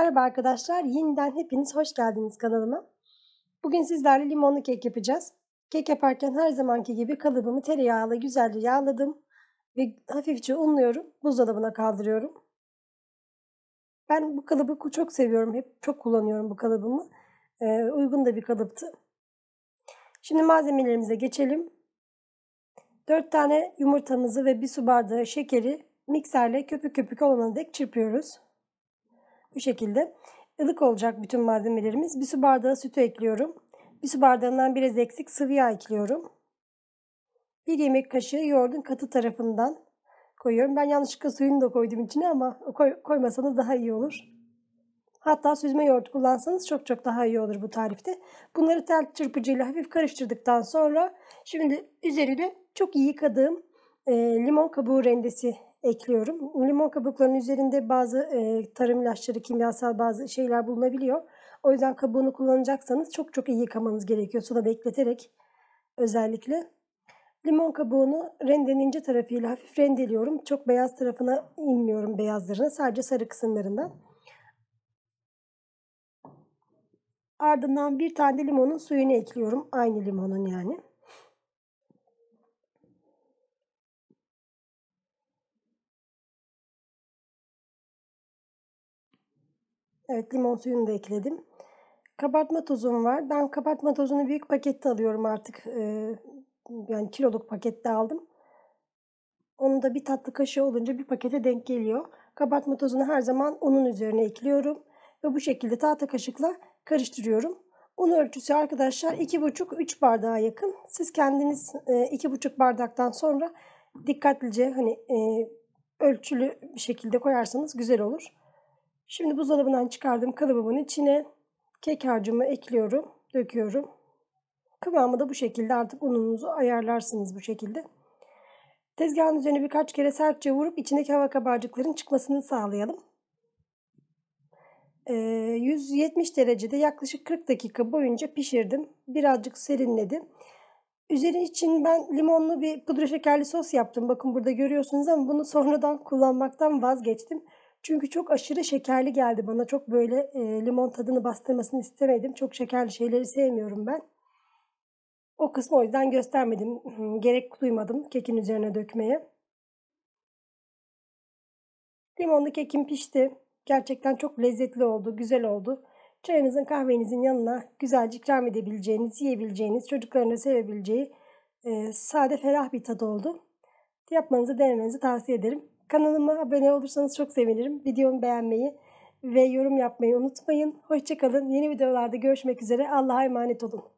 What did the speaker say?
Merhaba arkadaşlar, yeniden hepiniz hoş geldiniz kanalıma. Bugün sizlerle limonlu kek yapacağız. Kek yaparken her zamanki gibi kalıbımı tereyağıyla güzelce yağladım ve hafifçe unluyorum, buzdolabına kaldırıyorum. Ben bu kalıbı çok seviyorum, hep çok kullanıyorum bu kalıbımı. Ee, uygun da bir kalıptı. Şimdi malzemelerimize geçelim. 4 tane yumurtamızı ve 1 su bardağı şekeri mikserle köpük köpük olana dek çırpıyoruz. Bu şekilde ılık olacak bütün malzemelerimiz. Bir su bardağı sütü ekliyorum. Bir su bardağından biraz eksik sıvı yağ ekliyorum. Bir yemek kaşığı yoğurdun katı tarafından koyuyorum. Ben yanlışlıkla suyunu da koydum içine ama koy, koymasanız daha iyi olur. Hatta süzme yoğurt kullansanız çok çok daha iyi olur bu tarifte. Bunları tel çırpıcıyla hafif karıştırdıktan sonra şimdi üzerine çok iyi yıkadığım e, limon kabuğu rendesi ekliyorum. Limon kabuklarının üzerinde bazı e, tarım ilaçları, kimyasal bazı şeyler bulunabiliyor. O yüzden kabuğunu kullanacaksanız çok çok iyi yıkamanız gerekiyor. Suda bekleterek özellikle. Limon kabuğunu rendenin ince tarafıyla hafif rendeliyorum. Çok beyaz tarafına inmiyorum beyazlarına. Sadece sarı kısımlarından. Ardından bir tane de limonun suyunu ekliyorum. Aynı limonun yani. Evet limon suyunu da ekledim. Kabartma tozum var. Ben kabartma tozunu büyük pakette alıyorum artık. Ee, yani kiloluk pakette aldım. Onu da bir tatlı kaşığı olunca bir pakete denk geliyor. Kabartma tozunu her zaman onun üzerine ekliyorum. Ve bu şekilde tahta kaşıkla karıştırıyorum. Un ölçüsü arkadaşlar 2,5-3 bardağa yakın. Siz kendiniz 2,5 e, bardaktan sonra dikkatlice hani e, ölçülü bir şekilde koyarsanız güzel olur. Şimdi buzdolabından çıkardığım kalıbımın içine kek harcımı ekliyorum, döküyorum. Kıvamı da bu şekilde artık ununuzu ayarlarsınız bu şekilde. Tezgahın üzerine birkaç kere sertçe vurup içindeki hava kabarcıkların çıkmasını sağlayalım. 170 ee, derecede yaklaşık 40 dakika boyunca pişirdim. Birazcık serinledi. Üzeri için ben limonlu bir pudra şekerli sos yaptım. Bakın burada görüyorsunuz ama bunu sonradan kullanmaktan vazgeçtim. Çünkü çok aşırı şekerli geldi bana. Çok böyle e, limon tadını bastırmasını istemedim. Çok şekerli şeyleri sevmiyorum ben. O kısmı o yüzden göstermedim. Hmm, gerek duymadım kekin üzerine dökmeye. Limonlu kekim pişti. Gerçekten çok lezzetli oldu, güzel oldu. Çayınızın kahvenizin yanına güzelce ikram edebileceğiniz, yiyebileceğiniz, çocuklarına sevebileceği e, sade ferah bir tadı oldu. Yapmanızı denemenizi tavsiye ederim. Kanalıma abone olursanız çok sevinirim. Videomu beğenmeyi ve yorum yapmayı unutmayın. Hoşçakalın. Yeni videolarda görüşmek üzere. Allah'a emanet olun.